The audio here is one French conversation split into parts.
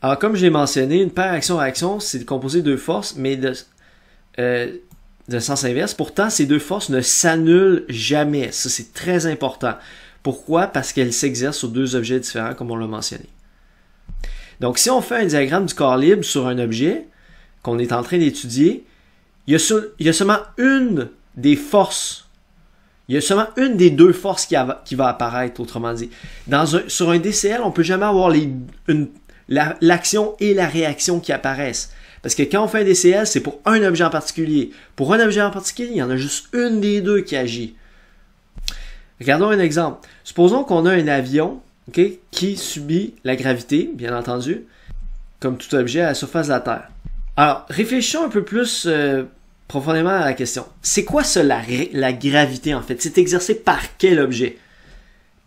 Alors, comme je l'ai mentionné, une paire action réaction c'est composé de deux forces, mais de, euh, de sens inverse. Pourtant, ces deux forces ne s'annulent jamais. Ça, c'est très important. Pourquoi? Parce qu'elles s'exercent sur deux objets différents, comme on l'a mentionné. Donc, si on fait un diagramme du corps libre sur un objet qu'on est en train d'étudier, il, y a seulement une des forces. Il y a seulement une des deux forces qui, qui va apparaître, autrement dit. Dans un, sur un DCL, on ne peut jamais avoir les, une, l'action et la réaction qui apparaissent. Parce que quand on fait un DCS, c'est pour un objet en particulier. Pour un objet en particulier, il y en a juste une des deux qui agit. Regardons un exemple. Supposons qu'on a un avion qui subit la gravité, bien entendu, comme tout objet à la surface de la Terre. Alors, réfléchissons un peu plus euh, profondément à la question. C'est quoi cela, la gravité, en fait? C'est exercé par quel objet?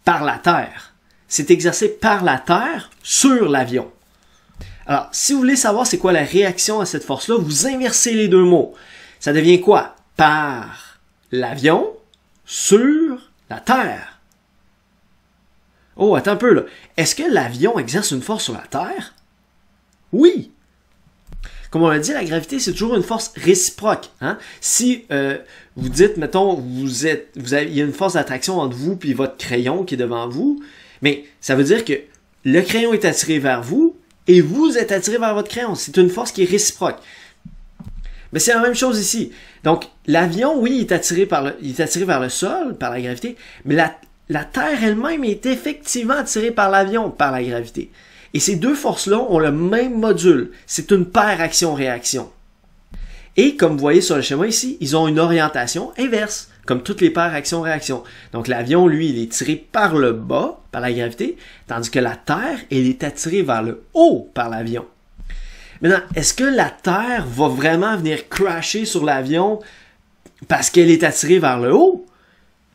Par la Terre c'est exercé par la Terre sur l'avion. Alors, si vous voulez savoir c'est quoi la réaction à cette force-là, vous inversez les deux mots. Ça devient quoi? Par l'avion sur la Terre. Oh, attends un peu là. Est-ce que l'avion exerce une force sur la Terre? Oui. Comme on l'a dit, la gravité, c'est toujours une force réciproque. Hein? Si euh, vous dites, mettons, vous êtes, vous avez, il y a une force d'attraction entre vous et votre crayon qui est devant vous, mais ça veut dire que le crayon est attiré vers vous et vous êtes attiré vers votre crayon. C'est une force qui est réciproque. Mais c'est la même chose ici. Donc, l'avion, oui, il est, attiré par est attiré vers le sol, par la gravité, mais la, la Terre elle-même est effectivement attirée par l'avion, par la gravité. Et ces deux forces-là ont le même module. C'est une paire action-réaction. Et comme vous voyez sur le schéma ici, ils ont une orientation inverse comme toutes les paires action-réaction. Donc l'avion, lui, il est tiré par le bas, par la gravité, tandis que la Terre, elle est attirée vers le haut par l'avion. Maintenant, est-ce que la Terre va vraiment venir crasher sur l'avion parce qu'elle est attirée vers le haut?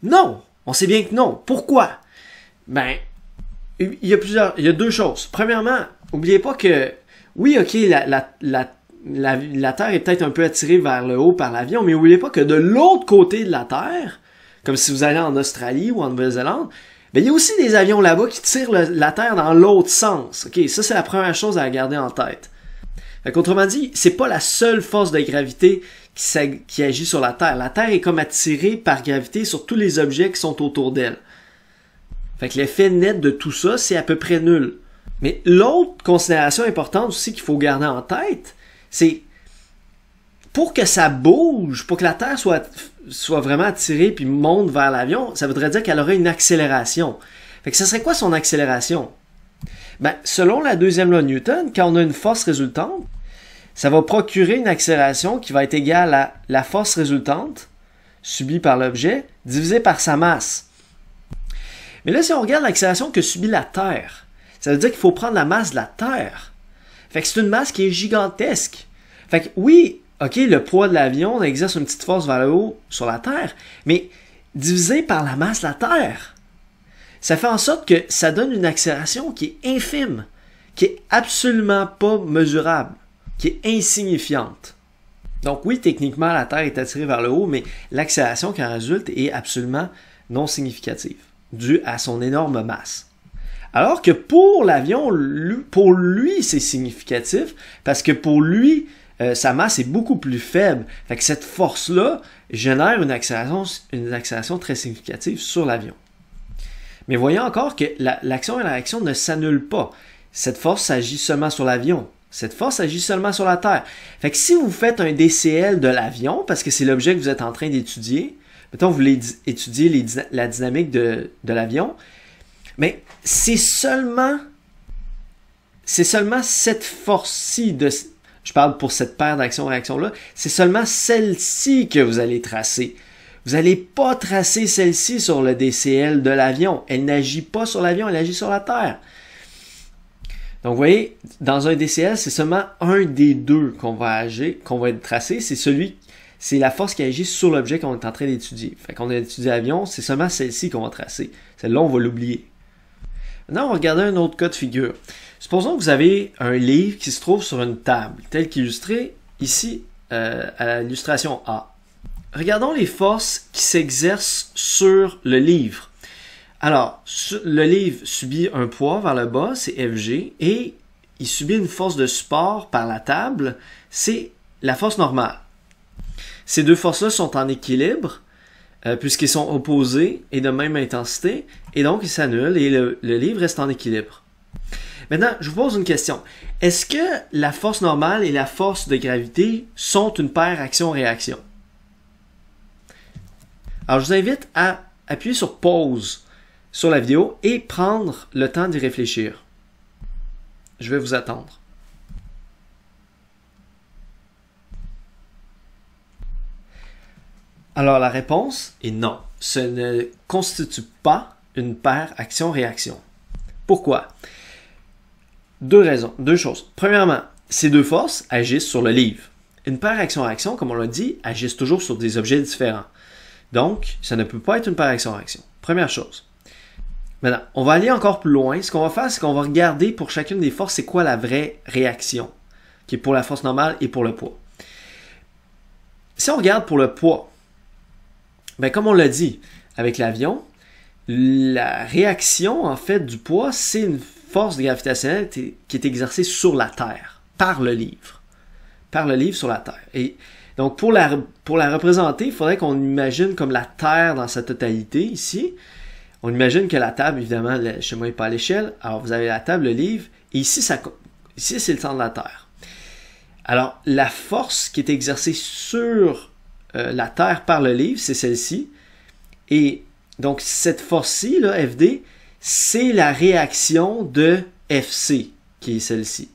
Non! On sait bien que non. Pourquoi? Ben, il y a plusieurs, il y a deux choses. Premièrement, oubliez pas que, oui, ok, la, Terre, la, Terre est peut-être un peu attirée vers le haut par l'avion, mais n'oubliez pas que de l'autre côté de la Terre, comme si vous allez en Australie ou en Nouvelle-Zélande, ben, il y a aussi des avions là-bas qui tirent la Terre dans l'autre sens. ça c'est la première chose à garder en tête. Fait Autrement dit, c'est pas la seule force de gravité qui, agit sur la Terre. La Terre est comme attirée par gravité sur tous les objets qui sont autour d'elle. Fait que l'effet net de tout ça, c'est à peu près nul. Mais l'autre considération importante aussi qu'il faut garder en tête, c'est pour que ça bouge, pour que la Terre soit, vraiment attirée puis monte vers l'avion, ça voudrait dire qu'elle aurait une accélération. Fait que serait quoi son accélération? Ben, selon la deuxième loi de Newton, quand on a une force résultante, ça va procurer une accélération qui va être égale à la force résultante subie par l'objet divisée par sa masse. Mais là, si on regarde l'accélération que subit la Terre, ça veut dire qu'il faut prendre la masse de la Terre fait que c'est une masse qui est gigantesque. Fait que oui, OK, le poids de l'avion exerce une petite force vers le haut sur la Terre, mais divisé par la masse de la Terre, ça fait en sorte que ça donne une accélération qui est infime, qui est absolument pas mesurable, qui est insignifiante. Donc oui, techniquement, la Terre est attirée vers le haut, mais l'accélération qui en résulte est absolument non significative, due à son énorme masse. Alors que pour l'avion, pour lui, c'est significatif parce que pour lui, euh, sa masse est beaucoup plus faible. Fait que cette force-là génère une accélération, une accélération très significative sur l'avion. Mais voyons encore que l'action et la réaction ne s'annulent pas. Cette force s'agit seulement sur l'avion. Cette force agit seulement sur la Terre. Fait que si vous faites un DCL de l'avion, parce que c'est l'objet que vous êtes en train d'étudier, mettons, vous voulez étudier la dynamique de l'avion, mais c'est seulement, c'est seulement cette force-ci de, je parle pour cette paire d'actions-réactions-là, c'est seulement celle-ci que vous allez tracer. Vous n'allez pas tracer celle-ci sur le DCL de l'avion. Elle n'agit pas sur l'avion, elle agit sur la Terre. Donc, vous voyez, dans un DCL, c'est seulement un des deux qu'on va agir, qu'on va tracer. C'est celui, c'est la force qui agit sur l'objet qu'on est en train d'étudier. Fait qu'on a étudié l'avion, c'est seulement celle-ci qu'on va tracer. Celle-là, on va l'oublier. Maintenant, on va regarder un autre cas de figure. Supposons que vous avez un livre qui se trouve sur une table, tel qu'illustré ici euh, à l'illustration A. Regardons les forces qui s'exercent sur le livre. Alors, le livre subit un poids vers le bas, c'est FG, et il subit une force de support par la table, c'est la force normale. Ces deux forces-là sont en équilibre, euh, puisqu'ils sont opposés et de même intensité, et donc ils s'annulent et le, le livre reste en équilibre. Maintenant, je vous pose une question. Est-ce que la force normale et la force de gravité sont une paire action-réaction? Alors, je vous invite à appuyer sur pause sur la vidéo et prendre le temps d'y réfléchir. Je vais vous attendre. Alors la réponse est non. Ce ne constitue pas une paire action-réaction. Pourquoi Deux raisons, deux choses. Premièrement, ces deux forces agissent sur le livre. Une paire action-réaction, comme on l'a dit, agissent toujours sur des objets différents. Donc, ça ne peut pas être une paire action-réaction. Première chose. Maintenant, on va aller encore plus loin. Ce qu'on va faire, c'est qu'on va regarder pour chacune des forces, c'est quoi la vraie réaction, qui est pour la force normale et pour le poids. Si on regarde pour le poids, mais ben, comme on l'a dit, avec l'avion, la réaction en fait du poids, c'est une force gravitationnelle qui est exercée sur la Terre, par le livre. Par le livre sur la Terre. Et donc pour la, pour la représenter, il faudrait qu'on imagine comme la Terre dans sa totalité ici. On imagine que la table, évidemment, le chemin n'est pas à l'échelle. Alors vous avez la table, le livre, et ici, ça, ici c'est le centre de la Terre. Alors la force qui est exercée sur euh, la Terre par le livre, c'est celle-ci. Et donc cette force-ci, là, FD, c'est la réaction de FC, qui est celle-ci.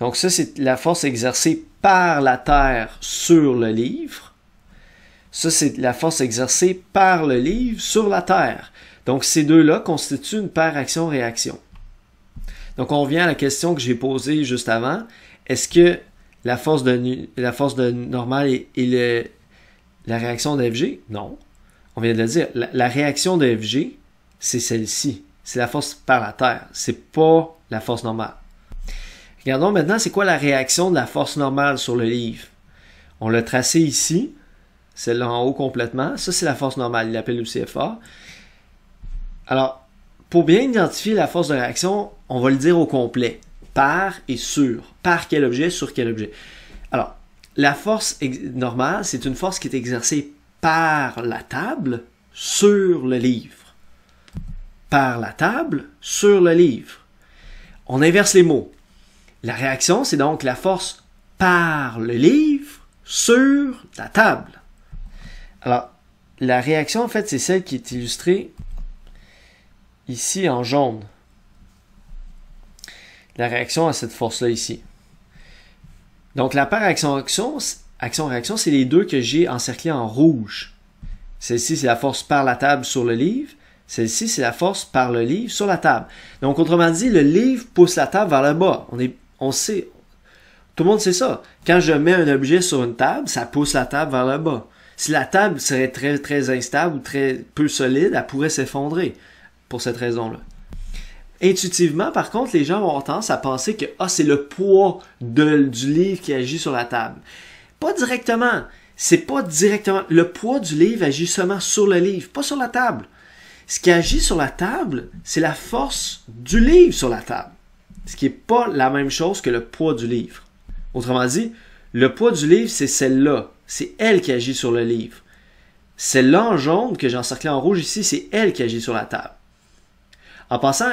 Donc ça, c'est la force exercée par la Terre sur le livre. Ça, c'est la force exercée par le livre sur la Terre. Donc ces deux-là constituent une paire action-réaction. Donc on revient à la question que j'ai posée juste avant. Est-ce que la force de, la force normale et, la réaction de FG? Non. On vient de le dire. La, réaction de FG, c'est celle-ci. C'est la force par la Terre. C'est pas la force normale. Regardons maintenant c'est quoi la réaction de la force normale sur le livre. On l'a tracé ici, celle-là en haut complètement. Ça, c'est la force normale. Il l'appelle aussi Alors, pour bien identifier la force de réaction, on va le dire au complet par et sur. Par quel objet, sur quel objet. Alors, la force normale, c'est une force qui est exercée par la table sur le livre. Par la table sur le livre. On inverse les mots. La réaction, c'est donc la force par le livre sur la table. Alors, la réaction, en fait, c'est celle qui est illustrée ici en jaune la réaction à cette force-là ici. Donc la paire action-réaction, action-réaction, c'est les deux que j'ai encerclés en rouge. Celle-ci, c'est la force par la table sur le livre. Celle-ci, c'est la force par le livre sur la table. Donc, autrement dit, le livre pousse la table vers le bas. On, est, on sait, tout le monde sait ça. Quand je mets un objet sur une table, ça pousse la table vers le bas. Si la table serait très, très instable ou très peu solide, elle pourrait s'effondrer pour cette raison-là. Intuitivement, par contre, les gens vont tendance à penser que ah, c'est le poids du livre qui agit sur la table. Pas directement. C'est pas directement. Le poids du livre agit seulement sur le livre, pas sur la table. Ce qui agit sur la table, c'est la force du livre sur la table. Ce qui n'est pas la même chose que le poids du livre. Autrement dit, le poids du livre, c'est celle-là. C'est elle qui agit sur le livre. Celle-là en jaune que j'ai encerclée en rouge ici, c'est elle qui agit sur la table. En passant,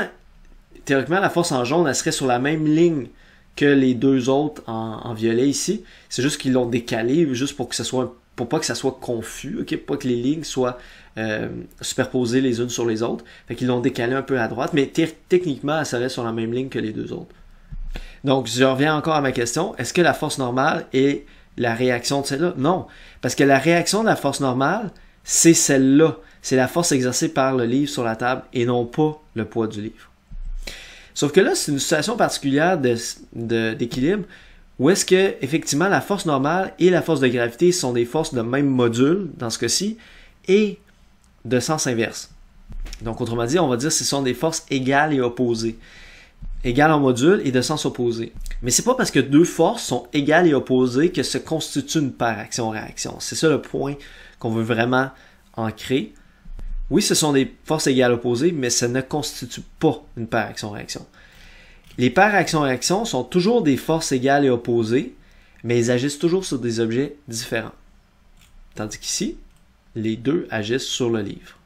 théoriquement, la force en jaune, elle serait sur la même ligne que les deux autres en, violet ici. C'est juste qu'ils l'ont décalé, juste pour que ça soit pour pas que ça soit confus, pour pas que les lignes soient euh, superposées les unes sur les autres. Fait qu'ils l'ont décalé un peu à droite, mais techniquement, elle serait sur la même ligne que les deux autres. Donc, je reviens encore à ma question. Est-ce que la force normale est la réaction de celle-là? Non. Parce que la réaction de la force normale, c'est celle-là. C'est la force exercée par le livre sur la table et non pas le poids du livre. Sauf que là, c'est une situation particulière d'équilibre où est-ce que effectivement la force normale et la force de gravité sont des forces de même module dans ce cas-ci et de sens inverse. Donc autrement dit, on va dire que ce sont des forces égales et opposées. Égales en module et de sens opposé. Mais c'est pas parce que deux forces sont égales et opposées que se constitue une paire action-réaction. C'est ça le point qu'on veut vraiment ancrer. Oui, ce sont des forces égales opposées, mais ça ne constitue pas une paire action-réaction. Les paires action-réaction sont toujours des forces égales et opposées, mais elles agissent toujours sur des objets différents. Tandis qu'ici, les deux agissent sur le livre.